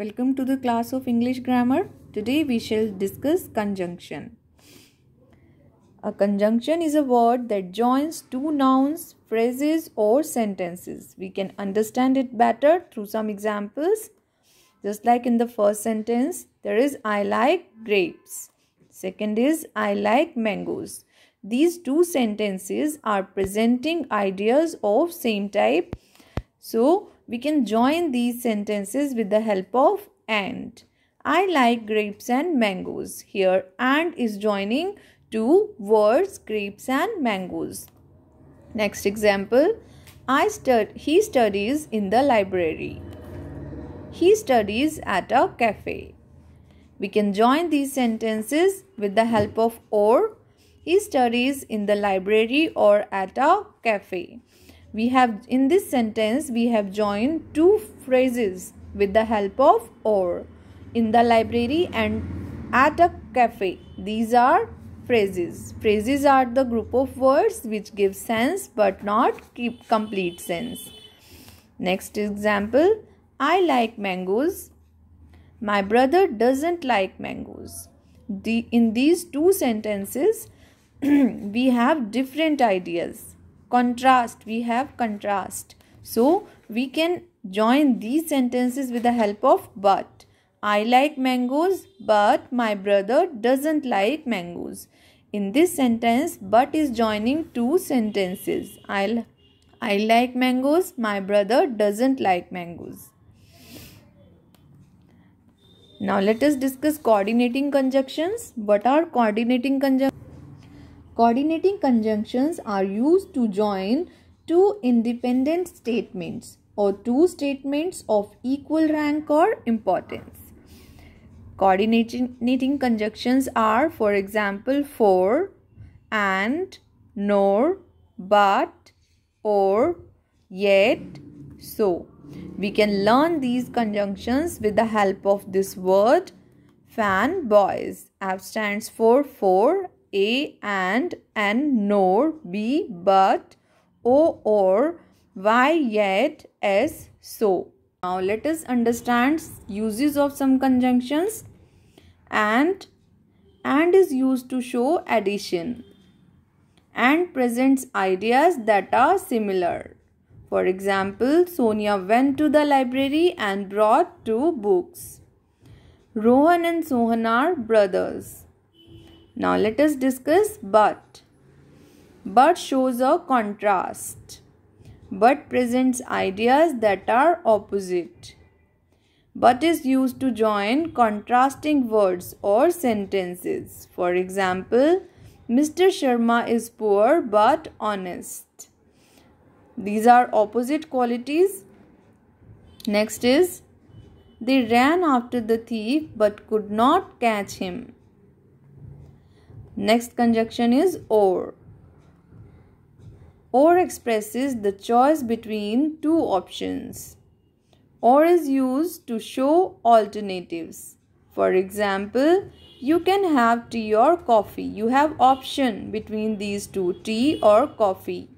Welcome to the class of English grammar. Today we shall discuss conjunction. A conjunction is a word that joins two nouns, phrases or sentences. We can understand it better through some examples. Just like in the first sentence, there is I like grapes. Second is I like mangoes. These two sentences are presenting ideas of same type. So, we can join these sentences with the help of and. I like grapes and mangoes. Here, and is joining two words grapes and mangoes. Next example I stud he studies in the library. He studies at a cafe. We can join these sentences with the help of or. He studies in the library or at a cafe we have in this sentence we have joined two phrases with the help of or in the library and at a cafe these are phrases phrases are the group of words which give sense but not keep complete sense next example i like mangoes my brother doesn't like mangoes the, in these two sentences we have different ideas contrast we have contrast so we can join these sentences with the help of but i like mangoes but my brother doesn't like mangoes in this sentence but is joining two sentences i'll i like mangoes my brother doesn't like mangoes now let us discuss coordinating conjunctions what are coordinating conjunctions Coordinating conjunctions are used to join two independent statements or two statements of equal rank or importance. Coordinating conjunctions are, for example, for, and, nor, but, or, yet, so. We can learn these conjunctions with the help of this word fan boys. F stands for for a and and nor B but O or Y yet S so. Now let us understand uses of some conjunctions and and is used to show addition and presents ideas that are similar. For example, Sonia went to the library and brought two books. Rohan and Sohan are brothers. Now let us discuss but. But shows a contrast. But presents ideas that are opposite. But is used to join contrasting words or sentences. For example, Mr. Sharma is poor but honest. These are opposite qualities. Next is, they ran after the thief but could not catch him. Next conjunction is or. Or expresses the choice between two options. Or is used to show alternatives. For example, you can have tea or coffee. You have option between these two, tea or coffee.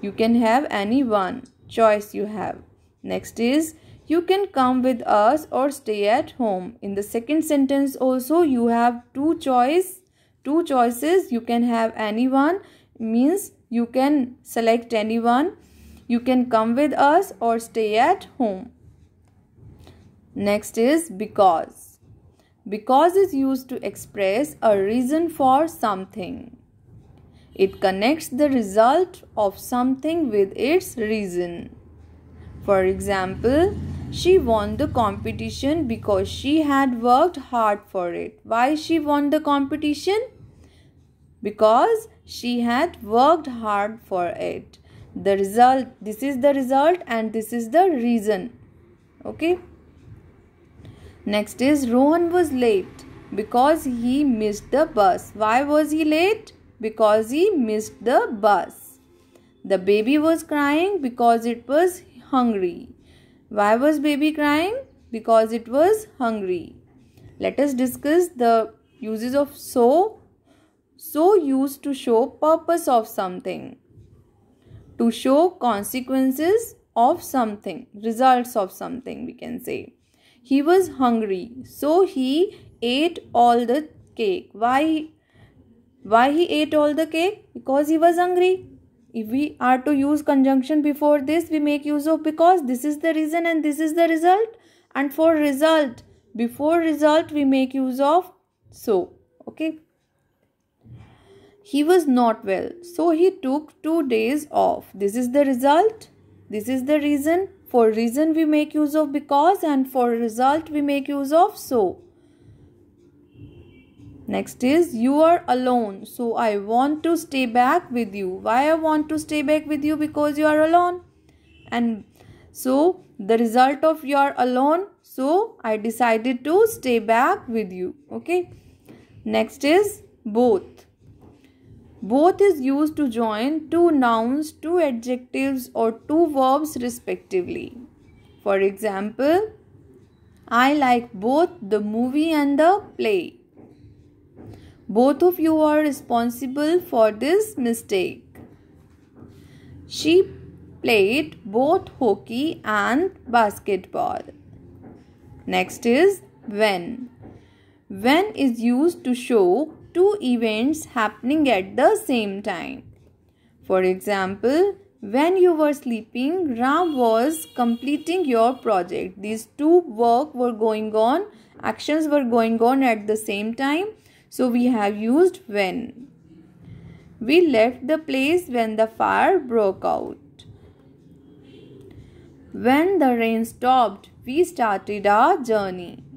You can have any one. Choice you have. Next is you can come with us or stay at home. In the second sentence also you have two choice two choices you can have anyone means you can select anyone you can come with us or stay at home next is because because is used to express a reason for something it connects the result of something with its reason for example she won the competition because she had worked hard for it why she won the competition because she had worked hard for it the result this is the result and this is the reason okay next is rohan was late because he missed the bus why was he late because he missed the bus the baby was crying because it was hungry why was baby crying because it was hungry let us discuss the uses of so so used to show purpose of something to show consequences of something results of something we can say he was hungry so he ate all the cake why why he ate all the cake because he was hungry if we are to use conjunction before this we make use of because this is the reason and this is the result and for result before result we make use of so okay he was not well so he took 2 days off this is the result this is the reason for reason we make use of because and for result we make use of so next is you are alone so i want to stay back with you why i want to stay back with you because you are alone and so the result of you are alone so i decided to stay back with you okay next is both both is used to join two nouns, two adjectives or two verbs respectively. For example, I like both the movie and the play. Both of you are responsible for this mistake. She played both hockey and basketball. Next is when. When is used to show two events happening at the same time. For example, when you were sleeping, Ram was completing your project. These two work were going on, actions were going on at the same time. So we have used when. We left the place when the fire broke out. When the rain stopped, we started our journey.